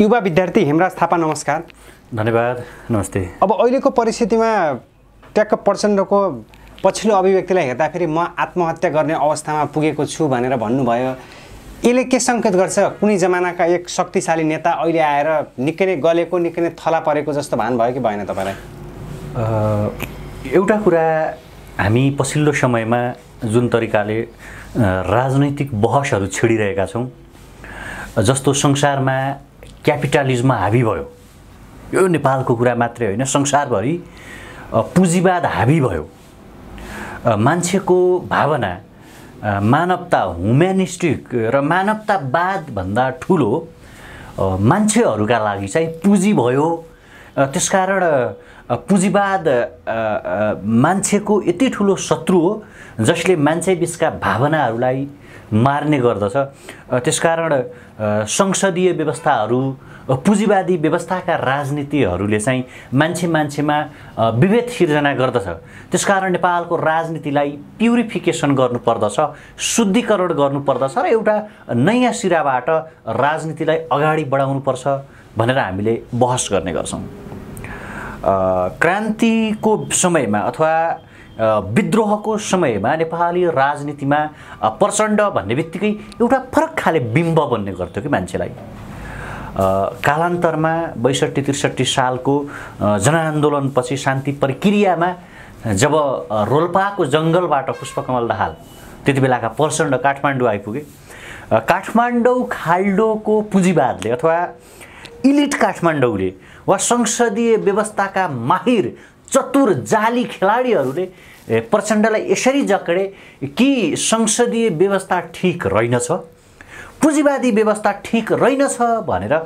युवा विद्यार्थी हेमराज थापा नमस्कार धन्यवाद नमस्ते अब अहिलेको परिस्थितिमा ट्याक्क प्रचण्डको पछिल्लो अभिव्यक्तिलाई हेर्दाखेरि म आत्महत्या गर्ने अवस्थामा पुगेको छु भनेर भन्नुभयो यसले के सङ्केत गर्छ कुनै जमानाका एक शक्तिशाली नेता अहिले आएर निकै नै गलेको निकै नै थला परेको जस्तो भान भयो कि भएन तपाईँलाई एउटा कुरा हामी पछिल्लो समयमा जुन तरिकाले राजनैतिक बहसहरू छिडिरहेका छौँ जस्तो संसारमा क्यापिटालिजममा हाबी भयो यो नेपालको कुरा मात्रै होइन संसारभरि पुँजीवाद हाबी भयो मान्छेको भावना मानवता ह्युम्यानिस्टिक र मानवतावादभन्दा ठुलो मान्छेहरूका लागि चाहिँ पुँजी भयो त्यसकारण पुँजीवाद मान्छेको यति ठुलो शत्रु हो जसले मान्छे बिचका भावनाहरूलाई मार्ने गर्दछ त्यसकारण संसदीय व्यवस्थाहरू पुँजीवादी व्यवस्थाका राजनीतिहरूले चाहिँ मान्छे मान्छेमा विभेद सिर्जना गर्दछ त्यसकारण नेपालको राजनीतिलाई प्युरिफिकेसन गर्नुपर्दछ शुद्धिकरण गर्नुपर्दछ र एउटा नयाँ सिराबाट राजनीतिलाई अगाडि बढाउनुपर्छ भनेर हामीले बहस गर्ने गर्छौँ क्रान्तिको समयमा अथवा विद्रोहको समयमा नेपाली राजनीतिमा प्रचण्ड भन्ने बित्तिकै एउटा फरक खाले बिम्ब बन्ने गर्थ्यो कि मान्छेलाई कालान्तरमा बैसठी त्रिसठी सालको जनआन्दोलनपछि शान्ति प्रक्रियामा जब रोल्पाको जङ्गलबाट पुष्पकमल दाहाल त्यति बेलाका प्रचण्ड काठमाडौँ आइपुगे काठमाडौँ खाल्डोको पुँजीवादले अथवा इलिट काठमाडौँले वा संसदीय व्यवस्थाका माहिर चतुर जाली खेलाडीहरूले प्रचण्डलाई यसरी जकडे कि संसदीय व्यवस्था ठिक रहेनछ पुँजीवादी व्यवस्था ठिक रहेनछ भनेर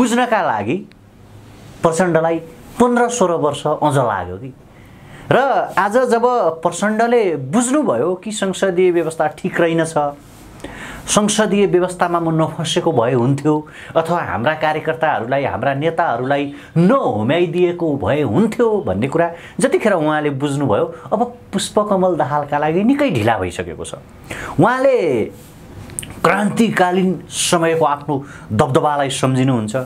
बुझ्नका लागि प्रचण्डलाई पन्ध्र सोह्र वर्ष अझ लाग्यो कि र आज जब प्रचण्डले बुझ्नुभयो कि संसदीय व्यवस्था ठिक रहेनछ संसदीय व्यवस्थामा म नफसेको भए हुन्थ्यो अथवा हाम्रा कार्यकर्ताहरूलाई हाम्रा नेताहरूलाई नहुम्याइदिएको भए हुन्थ्यो भन्ने कुरा जतिखेर उहाँले बुझ्नुभयो अब पुष्पकमल दाहालका लागि निकै ढिला भइसकेको छ उहाँले क्रान्तिकालीन समयको आफ्नो दबदबालाई सम्झिनुहुन्छ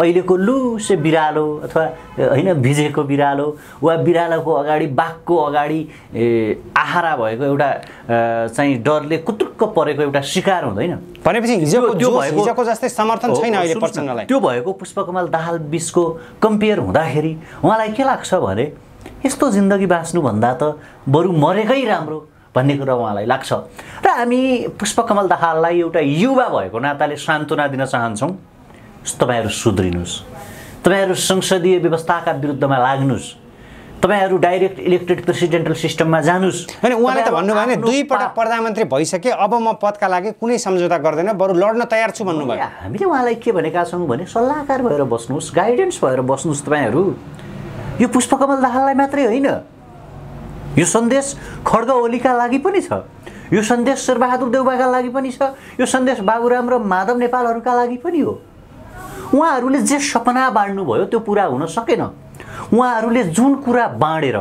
अहिलेको लुसे बिरालो अथवा होइन भिजेको बिरालो वा बिरालोको अगाडि बाघको अगाडि आहारा भएको एउटा चाहिँ डरले कुतुक्क परेको एउटा शिकार हुँदैन भनेपछि जस्तै समर्थन छैन अहिले त्यो भएको पुष्पकमल दाहाल बिचको कम्पेयर हुँदाखेरि उहाँलाई के लाग्छ भने यस्तो जिन्दगी बाँच्नुभन्दा त बरु मरेकै राम्रो भन्ने कुरा उहाँलाई लाग्छ र हामी पुष्पकमल दाहाललाई एउटा युवा भएको नाताले सान्त्वना दिन चाहन्छौँ तपाईँहरू सुध्रिनुहोस् तपाईँहरू संसदीय व्यवस्थाका विरुद्धमा लाग्नुहोस् तपाईँहरू डाइरेक्ट इलेक्टेड प्रेसिडेन्टल सिस्टममा जानुहोस् होइन उहाँले त भन्नुभयो भने दुईपटक प्रधानमन्त्री भइसके अब म पदका लागि कुनै सम्झौता गर्दैन बरु लड्न तयार छु भन्नुभयो हामीले उहाँलाई के भनेका छौँ भने सल्लाहकार भएर बस्नुहोस् गाइडेन्स भएर बस्नुहोस् तपाईँहरू यो पुष्पकमल दाहाललाई मात्रै होइन यो सन्देश खड्ग ओलीका लागि पनि छ यो सन्देश शेरबहादुर देउबाका लागि पनि छ यो सन्देश बाबुराम र माधव नेपालहरूका लागि पनि हो उहाँहरूले जे सपना बाँड्नुभयो त्यो पुरा हुन सकेन उहाँहरूले जुन कुरा बाँडेर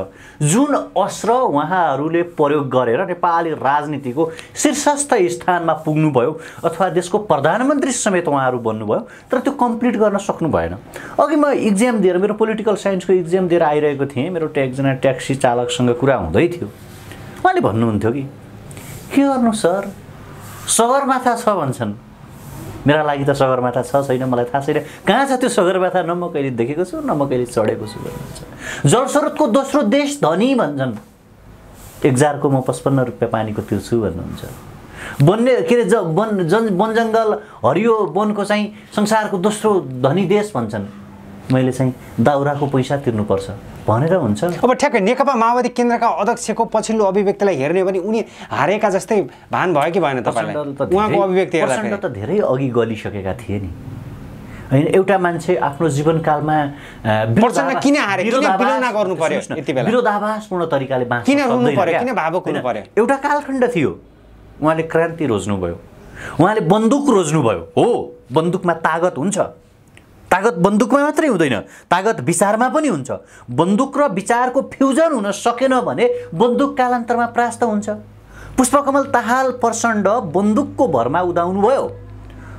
जुन अस्त्र उहाँहरूले प्रयोग गरेर नेपाली राजनीतिको शीर्षस्थ स्थानमा पुग्नुभयो अथवा देशको प्रधानमन्त्री समेत उहाँहरू बन्नुभयो तर त्यो कम्प्लिट गर्न सक्नु भएन अघि म इक्जाम दिएर मेरो पोलिटिकल साइन्सको इक्जाम दिएर आइरहेको थिएँ मेरो एकजना ट्याक्सी चालकसँग कुरा हुँदै थियो उहाँले भन्नुहुन्थ्यो कि के गर्नु सर सगरमाथा छ भन्छन् मेरा लागि त सगरमाथा छ छैन मलाई थाहा छैन कहाँ छ त्यो सगरमाथा न म कहिले देखेको छु न म कहिले चढेको छु भन्नुहुन्छ जलस्रोतको दोस्रो देश धनी भन्छन् एकजारको म पचपन्न रुपियाँ पानीको त्यो छु भन्नुहुन्छ वन्य के अरे ज वन जन वनजङ्गल हरियो वनको चाहिँ संसारको दोस्रो धनी देश भन्छन् मैले चाहिँ दाउराको पैसा तिर्नुपर्छ भनेर हुन्छ अब ठ्याक्कै नेकपा माओवादी केन्द्रका अध्यक्षको पछिल्लो अभिव्यक्तिलाई हेर्ने भने उनी हारेका जस्तै भान भयो कि भएन उहाँको अभिव्यक्ति त धेरै अघि गलिसकेका थिए नि होइन एउटा मान्छे आफ्नो जीवनकालमा विरोधाभासपूर्ण तरिकाले एउटा कालखण्ड थियो उहाँले क्रान्ति रोज्नुभयो उहाँले बन्दुक रोज्नुभयो हो बन्दुकमा तागत हुन्छ तागत बन्दुकमा मात्रै हुँदैन तागत विचारमा पनि हुन्छ बन्दुक र विचारको फ्युजन हुन सकेन भने बन्दुक कालान्तरमा प्रास्त हुन्छ पुष्पकमल ताहाल प्रचण्ड बन्दुकको भरमा उदाउनु भयो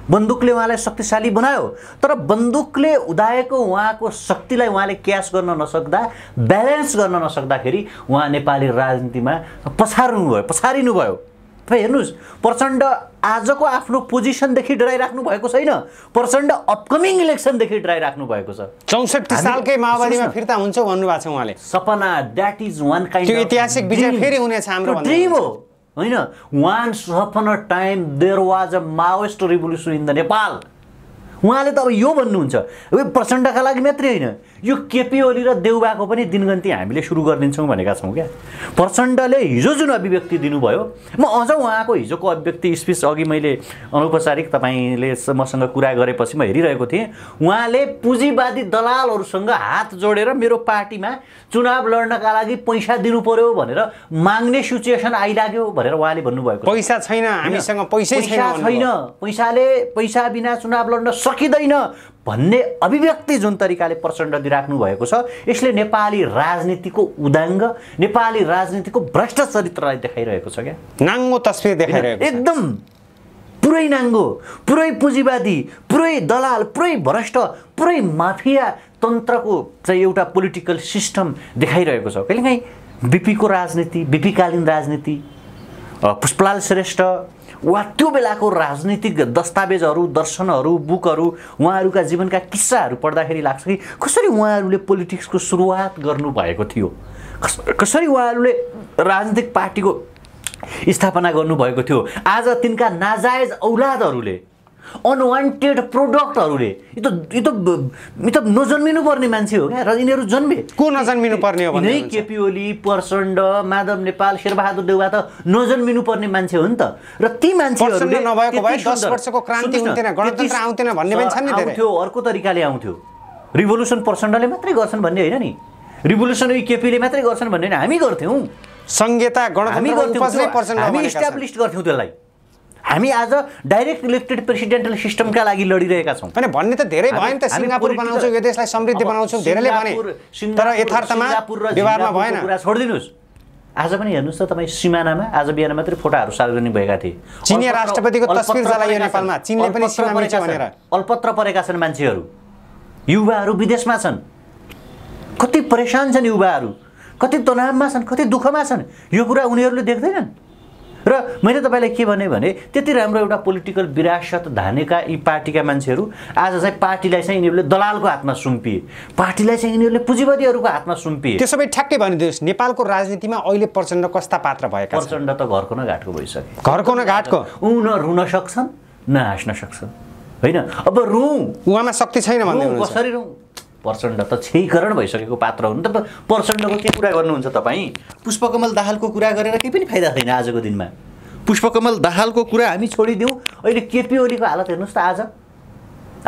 बन्दुकले उहाँलाई शक्तिशाली बनायो तर बन्दुकले उदाएको उहाँको शक्तिलाई उहाँले क्यास गर्न नसक्दा ब्यालेन्स गर्न नसक्दाखेरि उहाँ नेपाली राजनीतिमा पछार्नुभयो पछारिनुभयो तपाईँ हेर्नुहोस् प्रचण्ड आजको आफ्नो पोजिसनदेखि डराइराख्नु भएको छैन प्रचण्ड अपकमिङ इलेक्सनदेखि डराइराख्नु भएको छ चौसठी सालकै माओवादीमा फिर्ता हुन्छ भन्नुभएको छ उहाँले सपना द्याट इज वान काइन्ड ऐतिहासिक विजय फेरि हुनेछ हाम्रो ड्रिम हो होइन वान सपन time there was a Maoist revolution in the Nepal उहाँले त अब यो भन्नुहुन्छ प्रचण्डका लागि मात्रै होइन यो केपी ओली र देउबाको पनि दिनगन्ती हामीले सुरु गरिदिन्छौँ भनेका छौँ क्या प्रचण्डले हिजो जुन अभिव्यक्ति दिनुभयो म अझ उहाँको हिजोको अभिव्यक्ति स्पिच अघि मैले अनौपचारिक तपाईँले मसँग कुरा गरेपछि म हेरिरहेको थिएँ उहाँले पुँजीवादी दलालहरूसँग हात जोडेर मेरो पार्टीमा चुनाव लड्नका लागि पैसा दिनु पर्यो भनेर माग्ने सिचुएसन आइलाग्यो भनेर उहाँले भन्नुभएको पैसा छैन हामीसँग पैसा छैन पैसाले पैसा बिना चुनाव लड्न सकिँदैन भन्ने अभिव्यक्ति जुन तरिकाले प्रचण्ड दिइराख्नु भएको छ यसले नेपाली राजनीतिको उदाङ्ग नेपाली राजनीतिको भ्रष्ट चरित्रलाई देखाइरहेको छ क्या नाङ्गो तस्विर देखाइरहेको एकदम पुरै नाङ्गो पुरै पुँजीवादी पुरै दलाल पुरै भ्रष्ट पुरै माफिया तन्त्रको चाहिँ एउटा पोलिटिकल सिस्टम देखाइरहेको छ कहिलेकाहीँ बिपीको राजनीति बिपीकालीन राजनीति पुष्पलाल श्रेष्ठ वा त्यो बेलाको राजनीतिक दस्तावेजहरू दर्शनहरू बुकहरू उहाँहरूका जीवनका किस्साहरू पढ्दाखेरि लाग्छ कि कसरी उहाँहरूले पोलिटिक्सको सुरुवात गर्नुभएको थियो कस कसरी उहाँहरूले राजनीतिक पार्टीको स्थापना गर्नुभएको थियो आज तिनका नाजायज औलादहरूले अनवान्टेड प्रोडक्टहरूले यो त यो त यो त नजन्मिनु पर्ने मान्छे हो क्या र यिनीहरू जन्मे को नजन्मिनु पर्ने हो भने केपी ओली प्रचण्ड माधव नेपाल शेरबहादुर देउवा त नजन्मिनु पर्ने मान्छे हो नि त र ती मान्छेहरूले नभएको भए दस वर्षको क्रान्ति हुन्थेन गणतन्त्र आउँथेन भन्ने पनि छन् नि आउँथ्यो अर्को तरिकाले आउँथ्यो रिभोल्युसन प्रचण्डले मात्रै गर्छन् भन्ने होइन नि रिभोल्युसन केपीले मात्रै गर्छन् भन्ने होइन हामी गर्थ्यौँ संहिता गणतन्त्र हामी गर्थ्यौँ हामी इस्टाब्लिस गर्थ्यौँ त्यसलाई हामी आज डाइरेक्ट इलेक्टेड प्रेसिडेन्टल सिस्टमका लागि लडिरहेका छौँ होइन भन्ने त धेरै भयो नि त सिङ्गापुर बनाउँछौँ यो देशलाई समृद्ध बनाउँछौँ धेरैले भने तर यथार्थमा व्यवहारमा भएन कुरा छोडिदिनुहोस् आज पनि हेर्नुहोस् त तपाईँ सिमानामा आज बिहान मात्रै फोटाहरू सार्वजनिक भएका थिए चिनिया राष्ट्रपतिको तस्बिर चलाइयो नेपालमा चिनले पनि भनेर अल्पत्र परेका छन् मान्छेहरू युवाहरू विदेशमा छन् कति परेसान छन् युवाहरू कति तनावमा छन् कति दुःखमा छन् यो कुरा उनीहरूले देख्दैनन् र मैले तपाईँलाई के भने भने त्यति राम्रो एउटा पोलिटिकल विरासत धानेका यी पार्टीका मान्छेहरू आज चाहिँ पार्टीलाई चाहिँ यिनीहरूले दलालको हातमा सुम्पिए पार्टीलाई चाहिँ यिनीहरूले पुँजीवादीहरूको हातमा सुम्पिए त्यो सबै ठ्याक्कै भनिदियोस् नेपालको राजनीतिमा अहिले प्रचण्ड कस्ता पात्र भएका प्रचण्ड त घरको न घाटको भइसक्यो घरको न घाटको न रुन सक्छन् न हाँस्न सक्छन् होइन अब रुँ उहाँमा शक्ति छैन भन्दै कसरी रुँ प्रचण्ड त क्षयीकरण भइसकेको पात्र हुनु त प्रचण्डको के कुरा गर्नुहुन्छ तपाईँ पुष्पकमल दाहालको कुरा गरेर केही पनि फाइदा छैन आजको दिनमा पुष्पकमल दाहालको कुरा हामी छोडिदिउँ अहिले केपी ओलीको हालत हेर्नुहोस् त आज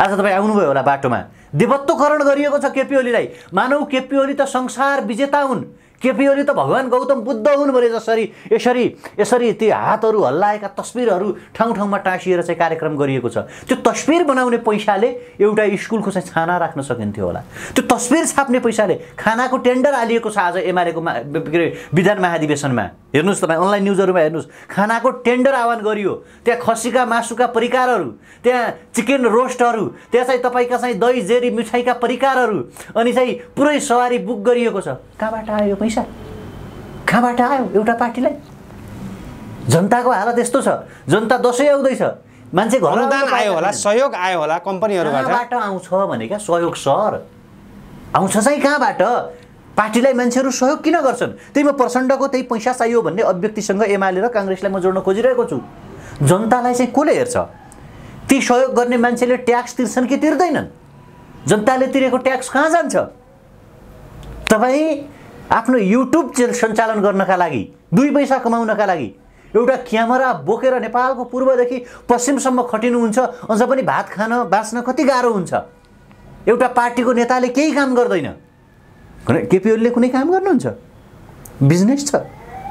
आज तपाईँ आउनुभयो होला बाटोमा देवत्वकरण गरिएको छ केपी ओलीलाई मानव केपी ओली त संसार विजेता हुन् ओली त भगवान् गौतम बुद्ध हुन् भने जसरी यसरी यसरी ती हातहरू हल्लाएका तस्बिरहरू ठाउँ ठाउँमा टाँसिएर चाहिँ कार्यक्रम गरिएको छ त्यो तस्विर बनाउने पैसाले एउटा स्कुलको चाहिँ छाना राख्न सकिन्थ्यो होला त्यो तस्विर छाप्ने पैसाले खानाको टेन्डर हालिएको छ आज एमालेको मा विधान महाधिवेशनमा हेर्नुहोस् तपाईँ अनलाइन न्युजहरूमा हेर्नुहोस् खानाको टेन्डर आह्वान गरियो त्यहाँ खसीका मासुका परिकारहरू त्यहाँ चिकन रोस्टहरू त्यहाँ चाहिँ तपाईँका चाहिँ दही जेरी मिठाईका परिकारहरू अनि चाहिँ पुरै सवारी बुक गरिएको छ कहाँबाट आयो पैसा पैसा कहाँबाट आयो एउटा पार्टीलाई जनताको हालत यस्तो छ जनता दसैँ आउँदैछ मान्छे घर आयो होला सहयोग आयो होला कम्पनीहरूबाट आउँछ भने क्या सहयोग सर आउँछ चाहिँ कहाँबाट पार्टीलाई मान्छेहरू सहयोग किन गर्छन् त्यही म प्रचण्डको त्यही पैसा चाहियो भन्ने अभिव्यक्तिसँग एमाले र काङ्ग्रेसलाई म जोड्न खोजिरहेको छु जनतालाई चाहिँ कसले हेर्छ ती सहयोग गर्ने मान्छेले ट्याक्स तिर्छन् कि तिर्दैनन् जनताले तिरेको ट्याक्स कहाँ जान्छ तपाईँ आफ्नो युट्युब च्यानल सञ्चालन गर्नका लागि दुई पैसा कमाउनका लागि एउटा क्यामेरा बोकेर नेपालको पूर्वदेखि पश्चिमसम्म खटिनुहुन्छ अझ पनि भात खान बाँच्न कति गाह्रो हुन्छ एउटा पार्टीको नेताले केही काम गर्दैन केपी ओलीले कुनै काम गर्नुहुन्छ बिजनेस छ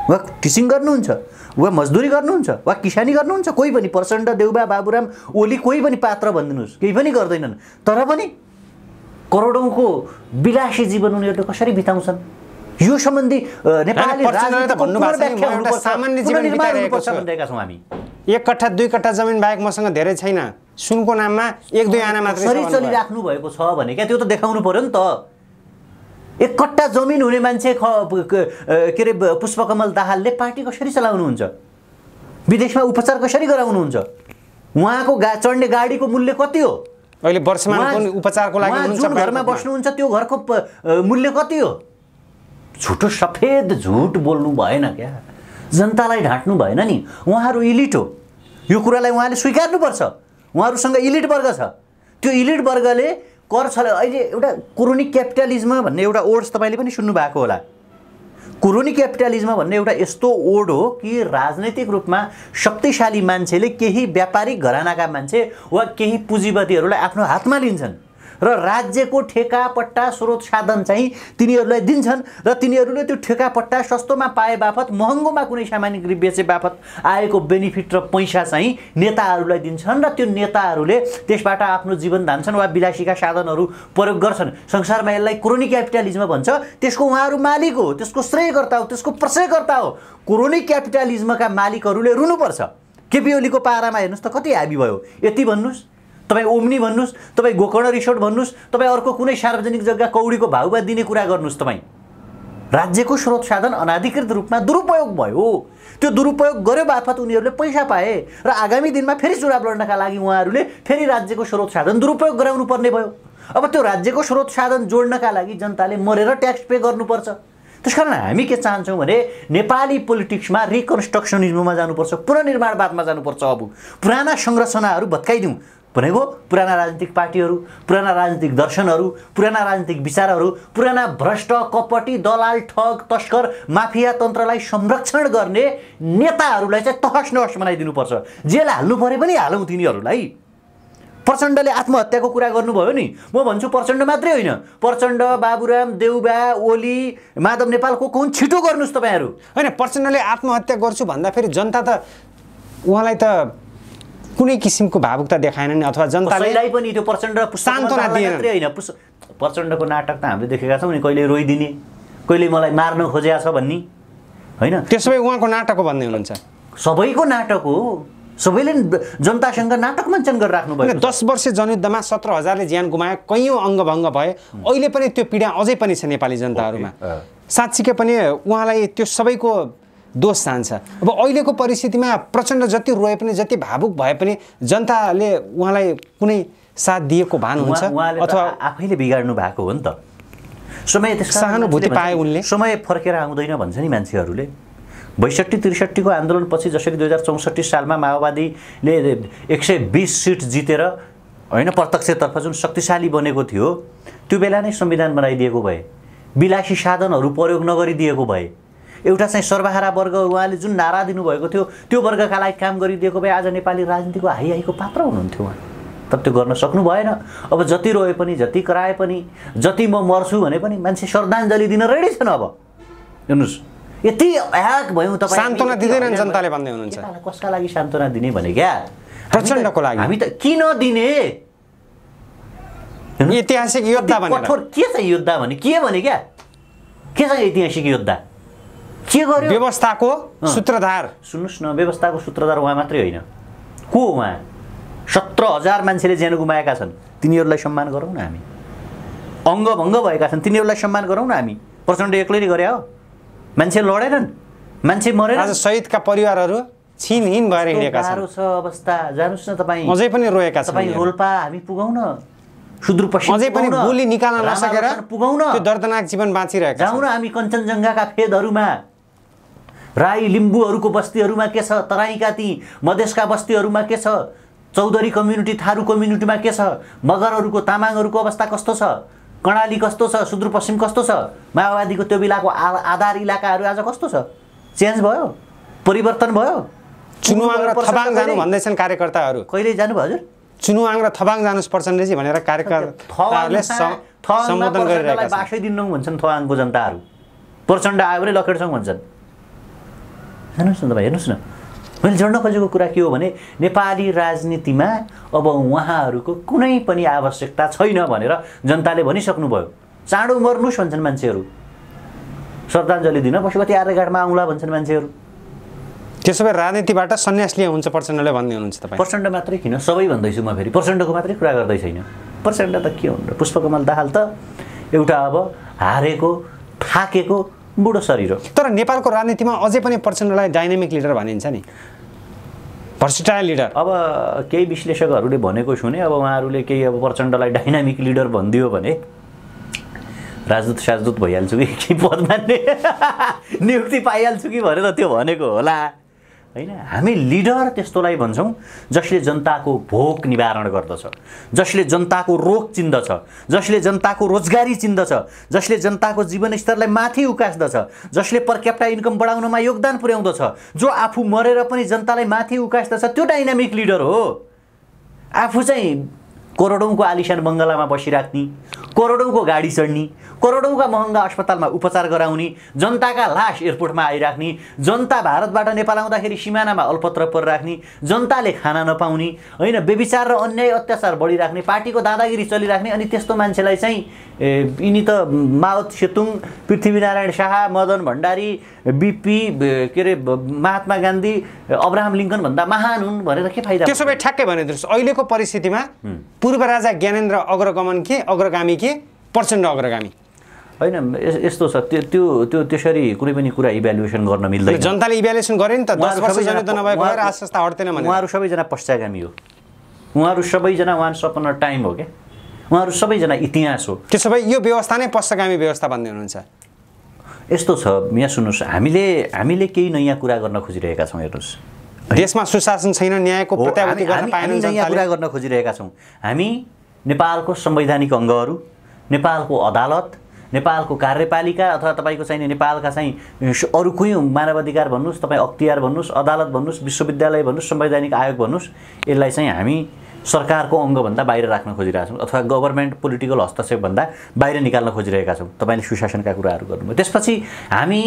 वा टिचिङ गर्नुहुन्छ वा मजदुरी गर्नुहुन्छ वा किसानी गर्नुहुन्छ कोही पनि प्रचण्ड देउबा बाबुराम ओली कोही पनि पात्र भनिदिनुहोस् केही पनि गर्दैनन् तर पनि करोडौँको विलासी जीवन उनीहरूले कसरी बिताउँछन् यो सम्बन्धी नेपाली भनेका हामी एक कट्ठा दुई कट्ठा जमिन बाहेक मसँग धेरै छैन सुनको नाममा एक दुई आना मात्रै चलिराख्नु भएको छ भने क्या त्यो त देखाउनु पर्यो नि त एक कट्टा जमिन हुने मान्छे ख के अरे पुष्पकमल दाहालले पार्टी कसरी चलाउनुहुन्छ विदेशमा उपचार कसरी गराउनुहुन्छ उहाँको गा चढ्ने गाडीको मूल्य कति हो अहिले वर्षमा उपचारको लागि घरमा बस्नुहुन्छ त्यो घरको मूल्य कति हो झुटो सफेद झुट बोल्नु भएन क्या जनतालाई ढाँट्नु भएन नि उहाँहरू इलिट हो यो कुरालाई उहाँले स्वीकार्नुपर्छ उहाँहरूसँग इलिट वर्ग छ त्यो इलिट वर्गले कर छ अहिले एउटा कोरोनिक क्यापिटलिज्म भन्ने एउटा वर्ड्स तपाईँले पनि सुन्नुभएको होला कोरोनी क्यापिटलिज्म भन्ने एउटा यस्तो ओड हो कि राजनैतिक रूपमा शक्तिशाली मान्छेले केही व्यापारिक घरानाका मान्छे वा केही पुँजीपतिहरूलाई आफ्नो हातमा लिन्छन् र राज्यको ठेकापट्टा स्रोत साधन चाहिँ तिनीहरूलाई दिन्छन् र तिनीहरूले त्यो ठेकापट्टा सस्तोमा पाए बापत महँगोमा कुनै सामानगिरी बेचे बापत आएको बेनिफिट र पैसा चाहिँ नेताहरूलाई दिन्छन् र त्यो नेताहरूले त्यसबाट आफ्नो जीवन धान्छन् वा विलासीका साधनहरू प्रयोग गर्छन् संसारमा यसलाई क्रोनी क्यापिटालिजम भन्छ त्यसको उहाँहरू मालिक हो त्यसको श्रेयकर्ता हो त्यसको प्रश्रयकर्ता हो क्रोनी क्यापिटालिजमका मालिकहरूले रुनुपर्छ केपी ओलीको पारामा हेर्नुहोस् त कति हाबी भयो यति भन्नुहोस् तपाईँ ओम्नी भन्नुहोस् तपाईँ गोकर्ण रिसोर्ट भन्नुहोस् तपाईँ अर्को कुनै सार्वजनिक जग्गा कौडीको भाउमा दिने कुरा गर्नुहोस् तपाईँ राज्यको स्रोत साधन अनाधिकृत रूपमा दुरुपयोग भयो त्यो दुरुपयोग गर्यो बापत उनीहरूले पैसा पाए र आगामी दिनमा फेरि चुनाव लड्नका लागि उहाँहरूले फेरि राज्यको स्रोत साधन दुरुपयोग गराउनु पर्ने भयो अब त्यो राज्यको स्रोत साधन जोड्नका लागि जनताले मरेर ट्याक्स पे गर्नुपर्छ त्यस कारण हामी के चाहन्छौँ भने नेपाली पोलिटिक्समा रिकन्स्ट्रक्सनिजममा जानुपर्छ पुनर्निर्माणवादमा जानुपर्छ अब पुराना संरचनाहरू भत्काइदिउँ भनेको पुराना राजनीतिक पार्टीहरू पुराना राजनीतिक दर्शनहरू पुराना राजनीतिक विचारहरू पुराना भ्रष्ट कपटी दलाल ठग तस्कर माफिया तन्त्रलाई संरक्षण गर्ने नेताहरूलाई चाहिँ तहस नहस बनाइदिनुपर्छ जेल हाल्नु परे पनि हालौँ तिनीहरूलाई प्रचण्डले आत्महत्याको कुरा गर्नुभयो नि म भन्छु प्रचण्ड मात्रै होइन प्रचण्ड बाबुराम देउबा ओली माधव नेपालको कोन छिटो गर्नुहोस् तपाईँहरू होइन प्रचण्डले आत्महत्या गर्छु भन्दा फेरि जनता त उहाँलाई त कुनै किसिमको भावुकता देखाएनन् अथवा जनताले पनि त्यो प्रचण्ड सान्त्वना दिएन होइन प्रचण्डको नाटक त हामीले देखेका छौँ नि कहिले रोइदिने कहिले मलाई मार्न खोजेका छ भन्ने होइन त्यो भए उहाँको नाटक हो भन्ने हुनुहुन्छ सबैको नाटक हो सबैले जनतासँग नाटक मञ्चन गरेर राख्नु भयो दस वर्ष जनयुद्धमा सत्र हजारले ज्यान गुमायो कैयौँ अङ्गभङ्ग भए अहिले पनि त्यो पीडा अझै पनि छ नेपाली जनताहरूमा साँच्चीकै पनि उहाँलाई त्यो सबैको दोष चाहन्छ अब अहिलेको परिस्थितिमा प्रचण्ड जति रोए पनि जति भावुक भए पनि जनताले उहाँलाई कुनै साथ दिएको भान हुन्छ अथवा आफैले बिगार्नु भएको हो नि त समय सहानुभूति पाए उनले समय फर्केर आउँदैन भन्छ नि मान्छेहरूले बैसठी त्रिसठीको आन्दोलनपछि जसरी दुई हजार चौसठी सालमा माओवादीले एक सय बिस सिट जितेर होइन प्रत्यक्षतर्फ जुन शक्तिशाली बनेको थियो त्यो बेला नै संविधान बनाइदिएको भए विलासी साधनहरू प्रयोग नगरिदिएको भए एउटा चाहिँ सर्वहारा वर्ग उहाँले जुन नारा दिनुभएको थियो त्यो वर्गका लागि काम गरिदिएको भए आज नेपाली राजनीतिको हाई पात्र हुनुहुन्थ्यो उहाँ तर त्यो गर्न सक्नु भएन अब जति रोए पनि जति कराए पनि जति म मर्छु भने पनि मान्छे श्रद्धाञ्जली दिन रेडी छैन अब हेर्नुहोस् यति ह्याक भयौँ तपाईँ सान्त्वना दिँदैनन् जनताले भन्दै हुनुहुन्छ कसका लागि सान्त्वना दिने भने क्या प्रचण्डको लागि हामी त किन दिने ऐतिहासिक योद्धा कठोर के छ योद्धा भने के भने क्या के छ ऐतिहासिक योद्धा के गर्यो व्यवस्थाको सूत्रधार सुन्नुहोस् न व्यवस्थाको सूत्रधार उहाँ मात्रै होइन को उहाँ सत्र हजार मान्छेले ज्यान गुमाएका छन् तिनीहरूलाई सम्मान गरौँ न हामी अङ्गभङ्ग भएका छन् तिनीहरूलाई सम्मान गरौँ न हामी प्रचण्ड नै गरे हो मान्छे लडेनन् मान्छे मरेन शहीदका परिवारहरू छिनहीन भएर हिँडेका छन् छ अवस्था जानुहोस् न तपाईँ अझै पनि रोएका छन् तपाईँ रोल्पा हामी पुगौँ न सुदूरपश्चिम अझै पनि बोली निकाल्न नसकेर पुगौँ न त्यो दर्दनाक जीवन बाँचिरहेको जाउँ न हामी कञ्चनजङ्घाका फेदहरूमा राई लिम्बूहरूको बस्तीहरूमा के छ तराईका ती मधेसका बस्तीहरूमा के छ चौधरी कम्युनिटी थारू कम्युनिटीमा के छ मगरहरूको तामाङहरूको अवस्था कस्तो छ कर्णाली कस्तो छ सुदूरपश्चिम कस्तो छ माओवादीको त्यो बेलाको आ आधार इलाकाहरू आज कस्तो छ चेन्ज भयो परिवर्तन भयो चुनुवाङ र थपाङ जानु भन्दैछन् कार्यकर्ताहरू कहिले जानुभयो हजुर चुनुवाङ र जानु जानुहोस् पर्सन्टेजी भनेर कार्यकर्ताहरूले सम्बोधन गरिरहेका छन् बासै दिनु भन्छन् थवाङको जनताहरू प्रचण्ड आयो भने लखेटसँग भन्छन् हेर्नुहोस् न तपाईँ हेर्नुहोस् न मैले जोड्न खोजेको कुरा के हो भने नेपाली राजनीतिमा अब उहाँहरूको कुनै पनि आवश्यकता छैन भनेर जनताले भनिसक्नुभयो चाँडो मर्नुहोस् भन्छन् मान्छेहरू श्रद्धाञ्जली दिन पशुपति आर्यघाटमा आउँला भन्छन् मान्छेहरू त्यसो भए राजनीतिबाट सन्यास लिए हुन्छ प्रचण्डले भन्दै हुनुहुन्छ तपाईँ प्रचण्ड मात्रै किन सबै भन्दैछु म फेरि प्रचण्डको मात्रै कुरा गर्दै छैन प्रचण्ड त के हुन्छ पुष्पकमल दाहाल त एउटा अब हारेको थाकेको बुढो शरीर हो तर नेपालको राजनीतिमा अझै पनि प्रचण्डलाई डाइनामिक लिडर भनिन्छ नि भर्सिटाइल लिडर अब केही विश्लेषकहरूले भनेको सुने अब उहाँहरूले केही अब प्रचण्डलाई डाइनामिक लिडर भनिदियो भने राजदूत साजदूत भइहाल्छु कि केही पद मान्ने नियुक्ति पाइहाल्छु कि भनेर त्यो भनेको होला होइन हामी लिडर त्यस्तोलाई भन्छौँ जसले जनताको भोक निवारण गर्दछ जसले जनताको रोग चिन्दछ जसले जनताको रोजगारी चिन्दछ जसले जनताको जीवनस्तरलाई माथि उकास्दछ जसले पर क्यापिटा इन्कम बढाउनमा योगदान पुर्याउँदछ जो आफू मरेर पनि जनतालाई माथि उकास्दछ त्यो डाइनामिक लिडर हो आफू चाहिँ करोडौँको आलिसान बङ्गलामा बसिराख्ने करोडौँको गाडी चढ्ने करोडौँका महँगा अस्पतालमा उपचार गराउने जनताका लास एयरपोर्टमा आइराख्ने जनता भारतबाट नेपाल आउँदाखेरि सिमानामा अल्पत्र परिराख्ने जनताले खाना नपाउने होइन व्यविचार र अन्याय अत्याचार बढिराख्ने पार्टीको दादागिरी चलिराख्ने अनि त्यस्तो मान्छेलाई चाहिँ यिनी त मावत सेतुङ पृथ्वीनारायण शाह मदन भण्डारी बिपी के अरे महात्मा गान्धी अब्राहम भन्दा महान हुन् भनेर के फाइदा त्यसो भए ठ्याक्कै भनिदिनुहोस् अहिलेको परिस्थितिमा पूर्व राजा ज्ञानेन्द्र अग्रगमन के अग्रगामी के प्रचण्ड अग्रगामी होइन यस्तो छ त्यो त्यो त्यो त्यसरी कुनै पनि कुरा इभ्यालुएसन गर्न मिल्दैन जनताले इभ्यालुएसन गरे नि त दस वर्ष जनता नभएको भएर हट्दैन भने उहाँहरू सबैजना पश्चागामी हो उहाँहरू सबैजना वान सपन टाइम हो क्या उहाँहरू सबैजना इतिहास हो त्यो सबै यो व्यवस्था नै पश्चगामी व्यवस्था भन्दै हुनुहुन्छ यस्तो छ यहाँ सुन्नुहोस् हामीले हामीले केही नयाँ कुरा गर्न खोजिरहेका छौँ हेर्नुहोस् देशमा सुशासन छैन न्यायको प्रत्याभूति गर्न कुरा गर्न खोजिरहेका छौँ हामी नेपालको संवैधानिक अङ्गहरू नेपालको अदालत नेपालको कार्यपालिका अथवा तपाईँको चाहिँ नेपालका चाहिँ अरू कोही मानवाधिकार भन्नुहोस् तपाईँ अख्तियार भन्नुहोस् अदालत भन्नुहोस् विश्वविद्यालय भन्नुहोस् संवैधानिक आयोग भन्नुहोस् यसलाई चाहिँ हामी सरकारको अङ्गभन्दा बाहिर राख्न खोजिरहेका छौँ अथवा गभर्मेन्ट पोलिटिकल हस्तक्षेपभन्दा बाहिर निकाल्न खोजिरहेका छौँ तपाईँले सुशासनका कुराहरू गर्नुभयो त्यसपछि हामी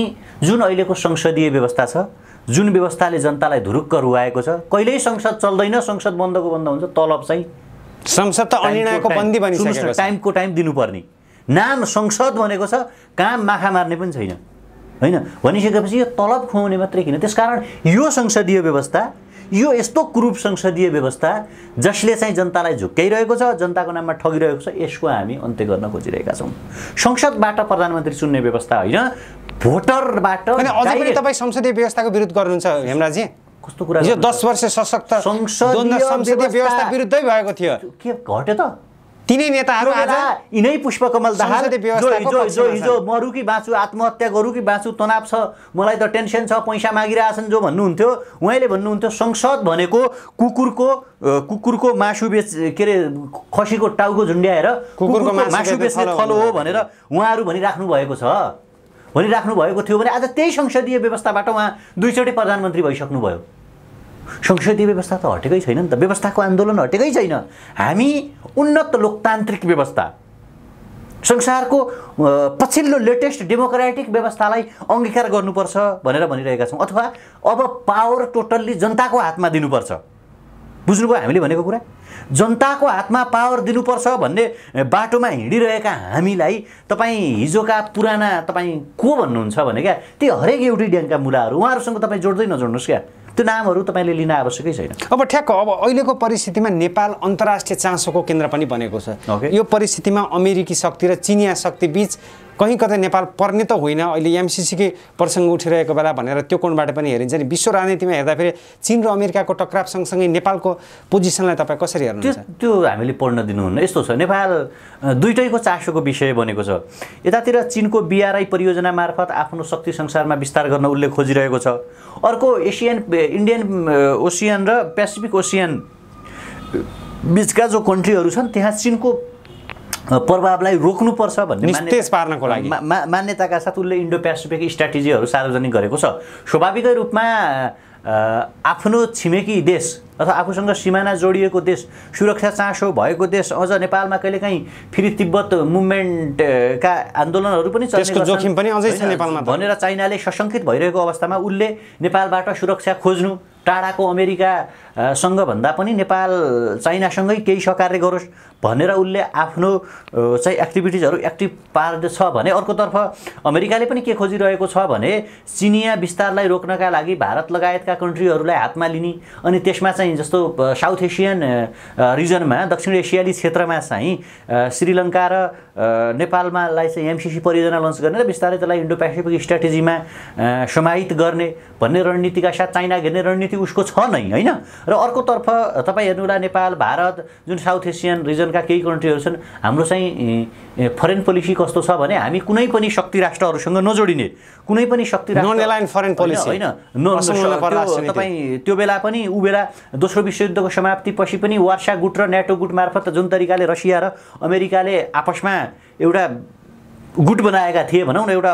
जुन अहिलेको संसदीय व्यवस्था छ जुन व्यवस्थाले जनतालाई धुरुक्क रुवाएको छ कहिल्यै संसद चल्दैन संसद बन्दको बन्द हुन्छ तलब चाहिँ संसद त अनिर्णयको बन्दी बनिसकेको टाइमको टाइम दिनुपर्ने नाम संसद भनेको छ काम माखा मार्ने पनि छैन होइन भनिसकेपछि यो तलब खुवाउने मात्रै किन त्यसकारण यो संसदीय व्यवस्था यो यस्तो कुरूप संसदीय व्यवस्था जसले चाहिँ जनतालाई झुक्क्याइरहेको छ जनताको नाममा ठगिरहेको छ यसको हामी अन्त्य गर्न खोजिरहेका छौँ संसदबाट प्रधानमन्त्री चुन्ने व्यवस्था होइन भोटरबाट अझै पनि तपाईँ संसदीय व्यवस्थाको विरुद्ध गर्नुहुन्छ हेमराजी कस्तो कुरा दस वर्ष सशक्त संसदीय व्यवस्था विरुद्धै भएको थियो के घट्यो त तिनै नेताहरू आज यिनै पुष्पकमल दाहाल हिजो हिजो मरु कि बाँचु आत्महत्या गरौँ कि बाँचु तनाव छ मलाई त टेन्सन छ पैसा मागिरहेछन् जो भन्नुहुन्थ्यो उहाँले भन्नुहुन्थ्यो संसद भनेको कुकुरको कुकुरको मासु बेच के अरे खसीको टाउको झुन्ड्याएर कुकुरको मासु बेच्ने थलो हो भनेर उहाँहरू भनिराख्नु भएको छ भनिराख्नु भएको थियो भने आज त्यही संसदीय व्यवस्थाबाट उहाँ दुईचोटि प्रधानमन्त्री भइसक्नुभयो संसदीय व्यवस्था त हटेकै छैन नि त व्यवस्थाको आन्दोलन हटेकै छैन हामी उन्नत लोकतान्त्रिक व्यवस्था संसारको पछिल्लो लेटेस्ट डेमोक्रेटिक व्यवस्थालाई अङ्गीकार गर्नुपर्छ भनेर भनिरहेका छौँ अथवा अब पावर टोटल्ली जनताको हातमा दिनुपर्छ बुझ्नुभयो हामीले भनेको कुरा जनताको हातमा पावर दिनुपर्छ भन्ने बाटोमा हिँडिरहेका हामीलाई तपाईँ हिजोका पुराना तपाईँ को भन्नुहुन्छ भने क्या ती हरेक एउटै ड्याङका मुलाहरू उहाँहरूसँग तपाईँ जोड्दै नजोड्नुहोस् क्या त्यो नामहरू तपाईँले लिन आवश्यकै छैन अब ठ्याक्क अब अहिलेको परिस्थितिमा नेपाल अन्तर्राष्ट्रिय चासोको केन्द्र पनि बनेको छ यो परिस्थितिमा अमेरिकी शक्ति र चिनिया शक्ति बिच कहीँ कतै नेपाल पर्ने त होइन अहिले एमसिसीकै प्रसङ्ग उठिरहेको बेला भनेर त्यो कोणबाट पनि हेरिन्छ नि विश्व राजनीतिमा हेर्दाखेरि चिन र अमेरिकाको टक्राव सँगसँगै नेपालको पोजिसनलाई तपाईँ कसरी हेर्नुहुन्छ त्यो हामीले पढ्न दिनुहुन्न यस्तो छ नेपाल दुइटैको चासोको विषय बनेको छ यतातिर चिनको बिआरआई परियोजना मार्फत आफ्नो शक्ति संसारमा विस्तार गर्न उसले खोजिरहेको छ अर्को एसियन इन्डियन ओसियन र पेसिफिक ओसियन बिचका जो कन्ट्रीहरू छन् त्यहाँ चिनको प्रभावलाई रोक्नुपर्छ भन्ने पार्नको लागि मान्यताका साथ उसले इन्डो पेसिफिक स्ट्राटेजीहरू सार्वजनिक गरेको छ स्वाभाविकै रूपमा आफ्नो छिमेकी देश अथवा आफूसँग सिमाना जोडिएको देश सुरक्षा चासो भएको देश अझ नेपालमा कहिलेकाहीँ फेरि तिब्बत मुभमेन्टका आन्दोलनहरू पनि जोखिम पनि अझै छ नेपालमा भनेर चाइनाले सशङ्कित भइरहेको अवस्थामा उसले नेपालबाट सुरक्षा खोज्नु टाढाको अमेरिका सँग भन्दा पनि नेपाल चाइनासँगै केही सहकार्य गरोस् भनेर उसले आफ्नो चाहिँ एक्टिभिटिजहरू एक्टिभ पार्दछ भने अर्कोतर्फ अमेरिकाले पनि के खोजिरहेको छ भने चिनिया विस्तारलाई रोक्नका लागि भारत लगायतका कन्ट्रीहरूलाई हातमा लिने अनि त्यसमा चाहिँ जस्तो साउथ एसियन रिजनमा दक्षिण एसियाली क्षेत्रमा चाहिँ श्रीलङ्का र नेपालमालाई चाहिँ एमसिसी परियोजना लन्च गर्ने र बिस्तारै त्यसलाई इन्डो पेसिफिक स्ट्राटेजीमा समाहित गर्ने भन्ने रणनीतिका साथ चाइना घेर्ने रणनीति उसको छ नै होइन र अर्कोतर्फ तपाईँ हेर्नुहोला नेपाल भारत जुन साउथ एसियन रिजनका केही कन्ट्रीहरू छन् हाम्रो चाहिँ फरेन पोलिसी कस्तो छ भने हामी कुनै पनि शक्ति राष्ट्रहरूसँग नजोडिने कुनै पनि शक्ति फरेन पोलिसी होइन तपाईँ त्यो बेला पनि ऊ बेला दोस्रो विश्वयुद्धको समाप्तिपछि पनि वार्सा गुट र नेटो गुट मार्फत जुन तरिकाले रसिया र अमेरिकाले आपसमा एउटा गुट बनाएका थिए भनौँ न एउटा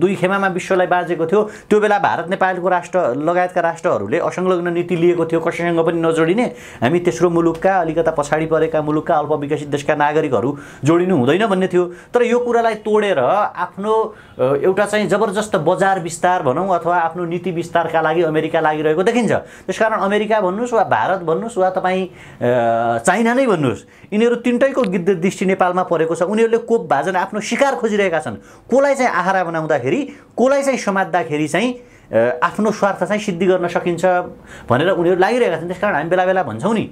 दुई खेमामा विश्वलाई बाँचेको थियो त्यो बेला भारत नेपालको राष्ट्र लगायतका राष्ट्रहरूले असंलग्न नीति लिएको थियो कसैसँग पनि नजोडिने हामी तेस्रो मुलुकका अलिकता पछाडि परेका मुलुकका अल्प विकसित देशका नागरिकहरू जोडिनु हुँदैन भन्ने थियो तर यो कुरालाई तोडेर आफ्नो एउटा चाहिँ जबरजस्त बजार विस्तार भनौँ अथवा आफ्नो नीति विस्तारका लागि अमेरिका लागिरहेको देखिन्छ त्यस कारण अमेरिका भन्नुहोस् वा भारत भन्नुहोस् वा तपाईँ चाइना नै भन्नुहोस् यिनीहरू तिनटैको गिद्ध दृष्टि नेपालमा परेको छ उनीहरूले कोप भाजन आफ्नो शिकार खोजिरहेका छन् कोलाई चाहिँ आहारा बनाउँदाखेरि कोलाई चाहिँ समात्दाखेरि चाहिँ आफ्नो स्वार्थ चाहिँ सिद्धि गर्न सकिन्छ भनेर उनीहरू लागिरहेका छन् त्यसकारण हामी बेला बेला भन्छौँ नि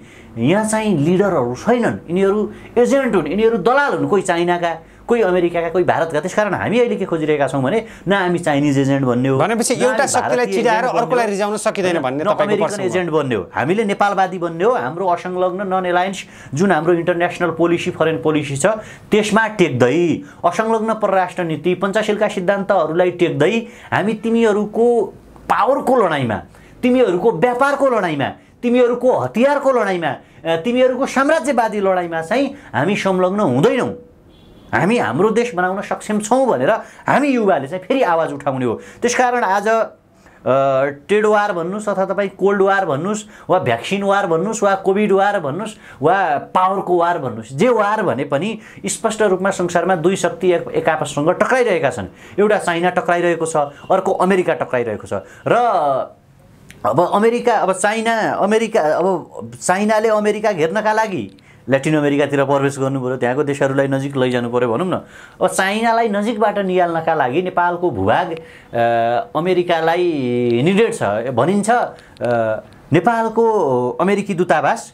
यहाँ चाहिँ लिडरहरू छैनन् यिनीहरू एजेन्ट हुन् यिनीहरू दलाल हुन् कोही चाइनाका कोही अमेरिकाका कोही भारतका त्यस कारण हामी अहिले के खोजिरहेका छौँ भने न हामी चाइनिज एजेन्ट भन्ने हो भनेपछि एउटा शक्तिलाई चिराएर अर्कोलाई रिजाउन सकिँदैन भन्ने अमेरिकन एजेन्ट बन्ने हो हामीले नेपालवादी बन्ने हो हाम्रो असंलग्न नन एलायन्स जुन हाम्रो इन्टरनेसनल पोलिसी फरेन पोलिसी छ त्यसमा टेक्दै असंलग्न परराष्ट्र नीति पञ्चशीलका सिद्धान्तहरूलाई टेक्दै हामी तिमीहरूको पावरको लडाइँमा तिमीहरूको व्यापारको लडाइँमा तिमीहरूको हतियारको लडाइँमा तिमीहरूको साम्राज्यवादी लडाइँमा चाहिँ हामी संलग्न हुँदैनौँ हामी हाम्रो देश बनाउन सक्षम छौँ भनेर हामी युवाले चाहिँ फेरि आवाज उठाउने हो त्यसकारण आज ट्रेड वार भन्नुहोस् अथवा तपाईँ कोल्ड वार भन्नुहोस् वा भ्याक्सिन वार भन्नुहोस् वा कोभिड वार भन्नुहोस् वा पावरको वार भन्नुहोस् जे वार भने पनि स्पष्ट रूपमा संसारमा दुई शक्ति एक एक आपससँग टक्राइरहेका छन् एउटा चाइना टक्राइरहेको छ अर्को अमेरिका टक्राइरहेको छ र अब अमेरिका अब चाइना अमेरिका अब चाइनाले अमेरिका घेर्नका लागि ल्याटिन अमेरिकातिर प्रवेश गर्नुपऱ्यो त्यहाँको देशहरूलाई नजिक लैजानु पऱ्यो भनौँ न अब चाइनालाई नजिकबाट निहाल्नका लागि नेपालको भूभाग अमेरिकालाई निडेड छ भनिन्छ नेपालको अमेरिकी दूतावास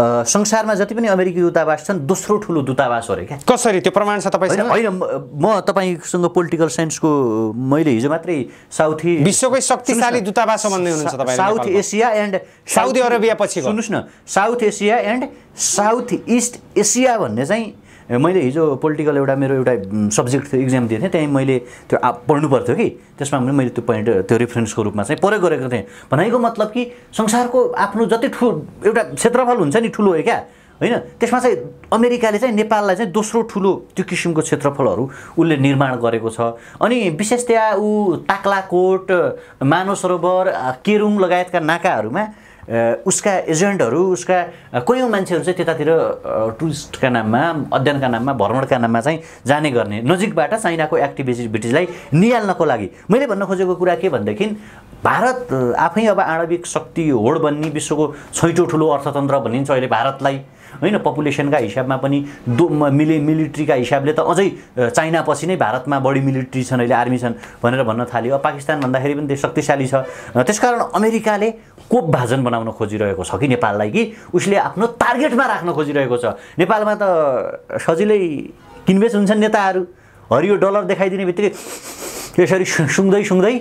संसारमा जति पनि अमेरिकी दूतावास छन् दोस्रो ठुलो दूतावास अरे क्या कसरी त्यो प्रमाण छ तपाईँ होइन म तपाईँसँग पोलिटिकल साइन्सको मैले हिजो मात्रै साउथी विश्वकै शक्तिशाली दूतावास भन्दै हुनुहुन्छ तपाईँ South Asia and Saudi Arabia पछि सुन्नुहोस् न South Asia and South East Asia भन्ने चाहिँ मैले हिजो पोलिटिकल एउटा मेरो एउटा सब्जेक्ट थियो इक्जाम दिएको थिएँ त्यहीँ मैले त्यो पढ्नु पर्थ्यो कि त्यसमा पनि मैले त्यो पोइन्ट त्यो रेफरेन्सको रूपमा चाहिँ प्रयोग गरेको थिएँ भनेको मतलब कि संसारको आफ्नो जति ठु एउटा क्षेत्रफल हुन्छ नि ठुलो हो क्या होइन त्यसमा चाहिँ अमेरिकाले चाहिँ नेपाललाई चाहिँ दोस्रो ठुलो त्यो किसिमको क्षेत्रफलहरू उसले निर्माण गरेको छ अनि विशेष त्यहाँ ऊ ताक्लाकोट मानव सरोवर केरुङ लगायतका नाकाहरूमा उसका एजेन्टहरू उसका कयौँ मान्छेहरू चाहिँ त्यतातिर टुरिस्टका नाममा अध्ययनका नाममा भ्रमणका नाममा चाहिँ जाने गर्ने नजिकबाट चाइनाको एक्टिभिटिजलाई निहाल्नको लागि मैले भन्न खोजेको कुरा के भनेदेखि भारत आफै अब आणविक शक्ति होड बन्ने विश्वको छैटौँ ठुलो अर्थतन्त्र भनिन्छ अहिले भारतलाई होइन पपुलेसनका हिसाबमा पनि दो मिलि मिलिट्रीका हिसाबले त अझै चाइनापछि नै भारतमा बढी मिलिट्री छन् अहिले आर्मी छन् भनेर भन्न थाल्यो पाकिस्तान भन्दाखेरि पनि त्यो शक्तिशाली छ त्यसकारण अमेरिकाले कोप भाजन बनाउन खोजिरहेको छ कि नेपाललाई कि उसले आफ्नो टार्गेटमा राख्न खोजिरहेको छ नेपालमा त सजिलै किनबेच हुन्छन् नेताहरू हरियो डलर देखाइदिने बित्तिकै यसरी सुँग्दै सुँग्दै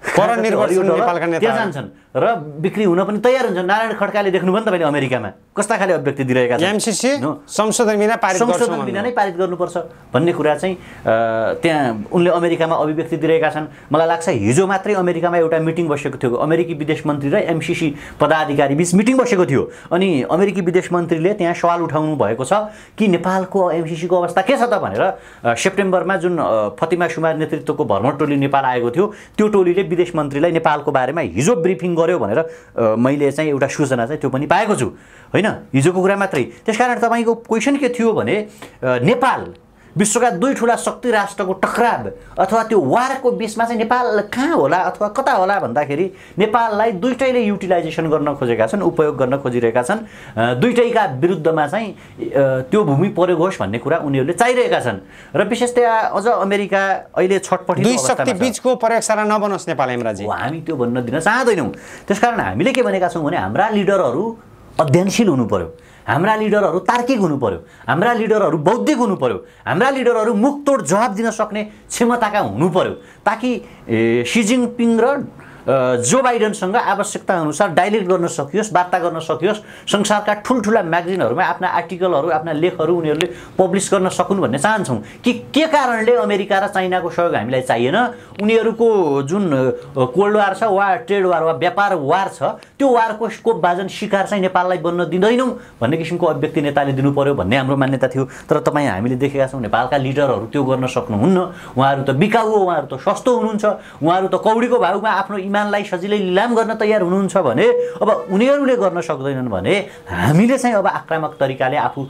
जान्छन् र बिक्री हुन पनि तयार हुन्छ नारायण खड्काले देख्नुभयो नि तपाईँले अमेरिकामा कस्ता खाले अभिव्यक्ति दिइरहेका छन् संशोधन बिना संशोधन बिना नै पारित गर्नुपर्छ भन्ने कुरा चाहिँ त्यहाँ उनले अमेरिकामा अभिव्यक्ति दिइरहेका छन् मलाई लाग्छ हिजो मात्रै अमेरिकामा एउटा मिटिङ बसेको थियो अमेरिकी विदेश मन्त्री र एमसिसी पदाधिकारी बिच मिटिङ बसेको थियो अनि अमेरिकी विदेश मन्त्रीले त्यहाँ सवाल उठाउनु भएको छ कि नेपालको एमसिसीको अवस्था के छ त भनेर सेप्टेम्बरमा जुन फतिमा सुमार नेतृत्वको भ्रमण टोली नेपाल आएको थियो त्यो टोलीले विदेश मन्त्रीलाई नेपालको बारेमा हिजो ब्रिफिङ गऱ्यो भनेर मैले चाहिँ एउटा सूचना चाहिँ त्यो पनि पाएको छु होइन हिजोको कुरा मात्रै त्यस कारण तपाईँको क्वेसन के थियो भने नेपाल विश्वका दुई ठुला शक्ति राष्ट्रको टक्राव अथवा त्यो वारको बिचमा चाहिँ नेपाल कहाँ होला अथवा कता होला भन्दाखेरि नेपाललाई दुइटैले युटिलाइजेसन गर्न खोजेका छन् उपयोग गर्न खोजिरहेका छन् दुइटैका विरुद्धमा चाहिँ त्यो भूमि प्रयोग होस् भन्ने कुरा उनीहरूले चाहिरहेका छन् र विशेषतया अझ अमेरिका अहिले छटपट दुई शक्ति बिचको प्रयोगशाला नबनोस् नेपाल हामी त्यो भन्न दिन चाहँदैनौँ त्यसकारण हामीले के भनेका छौँ भने हाम्रा लिडरहरू अध्ययनशील हुनु हाम्रा लिडरहरू तार्किक हुनु हाम्रा लिडरहरू बौद्धिक हुनु हाम्रा लिडरहरू मुखतोड जवाब दिन सक्ने क्षमताका हुनु ताकि सिजिङ सी र जो बाइडेनसँग अनुसार डाइलेक्ट गर्न सकियोस् वार्ता गर्न सकियोस् संसारका ठुल्ठुला म्यागजिनहरूमा आफ्ना आर्टिकलहरू आफ्ना लेखहरू उनीहरूले पब्लिस गर्न सकुन् भन्ने चाहन्छौँ कि के कारणले अमेरिका र चाइनाको सहयोग हामीलाई चाहिएन उनीहरूको जुन कोल्ड वार छ वा ट्रेड वार वा व्यापार वार छ त्यो वारको स्कोप बाजन शिकार चाहिँ नेपाललाई बन्न दिँदैनौँ भन्ने किसिमको अभिव्यक्ति नेताले दिनु पऱ्यो भन्ने हाम्रो मान्यता थियो तर तपाईँ हामीले देखेका छौँ नेपालका लिडरहरू त्यो गर्न सक्नुहुन्न उहाँहरू त बिकाउ उहाँहरू त सस्तो हुनुहुन्छ उहाँहरू त कौडीको भाउमा आफ्नो मानलाई सजिलै लिलाम गर्न तयार हुनुहुन्छ भने अब उनीहरूले गर्न सक्दैनन् भने हामीले चाहिँ अब आक्रामक तरिकाले आफू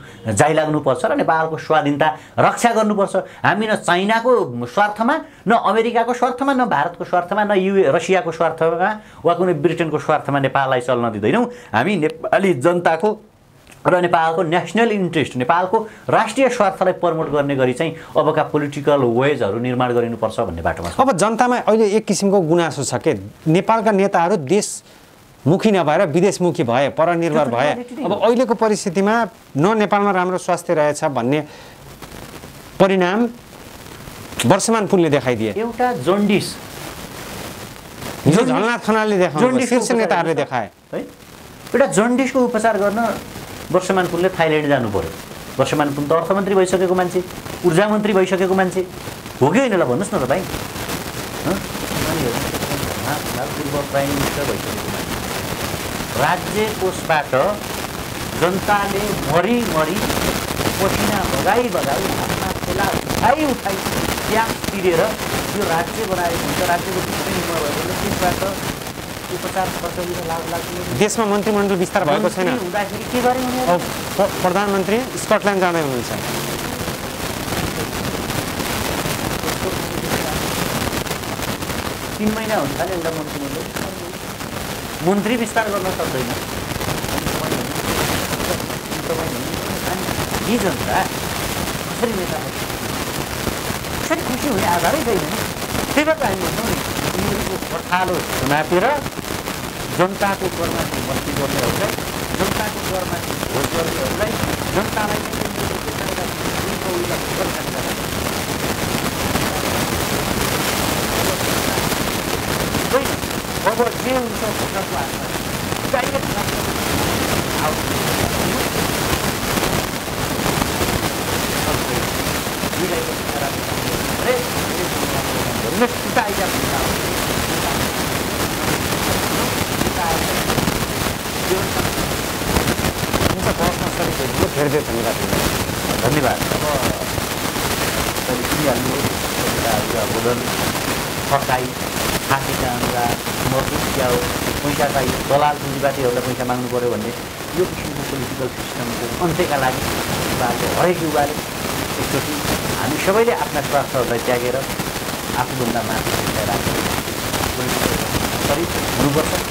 जाइ लाग्नुपर्छ र नेपालको स्वाधीनता रक्षा गर्नुपर्छ हामी न चाइनाको स्वार्थमा न अमेरिकाको स्वार्थमा न भारतको स्वार्थमा न युए रसियाको स्वार्थमा वा कुनै ब्रिटेनको स्वार्थमा नेपाललाई चल्न दिँदैनौँ हामी नेपाली जनताको र नेपालको नेसनल इन्ट्रेस्ट नेपालको राष्ट्रिय स्वार्थलाई प्रमोट गर्ने गरी चाहिँ अबका पोलिटिकल वेजहरू निर्माण गरिनुपर्छ भन्ने बाटोमा अब जनतामा अहिले एक किसिमको गुनासो छ के नेपालका नेताहरू देशमुखी नभएर विदेशमुखी भए परनिर्भर भए अब अहिलेको परिस्थितिमा न नेपालमा राम्रो स्वास्थ्य रहेछ भन्ने परिणाम वर्षमान पुलले देखाइदिए एउटा जन्डिस हिजो झलनाथ खनालले देखाए शीर्ष नेताहरूले देखाए है एउटा जन्डिसको उपचार गर्न वर्षमान पुलले थाइल्यान्ड जानु पऱ्यो ब्रह्यमान पुल त अर्थमन्त्री भइसकेको मान्छे ऊर्जा मन्त्री भइसकेको मान्छे हो कि होइन ल भन्नुहोस् न त भाइ प्राइम मिनिस्टर भइसकेको मान्छे राज्य कोषबाट जनताले मरि मरि पसिना बगाई बगाई हातमा खेला उठाइ उठाइ त्याग तिरेर यो राज्य बनाएको हुन्छ राज्यको निर्माण भएको त्यसबाट उपचार देशमा मन्त्रीमण्डल विस्तार भएको छैन प्रधानमन्त्री स्कटल्यान्ड जाँदै हुनुहुन्छ तिन महिना हुन्छ नि एउटा मन्त्रीमण्डल मन्त्री विस्तार गर्न सक्दैन जनता कसरी नेता कसरी खुसी हुने आधारै छैन त्यही भएर हामी भन्छौँ नि उनीहरूको नापेर जनताको करमाथि भर्ती गर्नेहरूलाई जनताको करमाथि भोट गर्नेहरूलाई जनतालाई अब जे हुन्छ भोटरको हातमा डाइरेक्ट छ हुन्छ पर्सनल सर्भिसहरू धेरै धेरै धन्यवाद धन्यवाद अब किनिहाल्नु भोजन फर्काई फाँसीका अनुसार मर्कुट च्याउ पैसा चाहियो दलाल पुँजीबाटीहरूलाई पैसा माग्नु पऱ्यो भन्ने यो किसिमको पोलिटिकल सिस्टमको अन्त्यका लागि युवाले हरेक युवाले एकचोटि हामी सबैले आफ्ना स्वास्थ्यहरूलाई त्यागेर आफूभन्दा माथि राख्ने पोलिटिकल हुनुपर्छ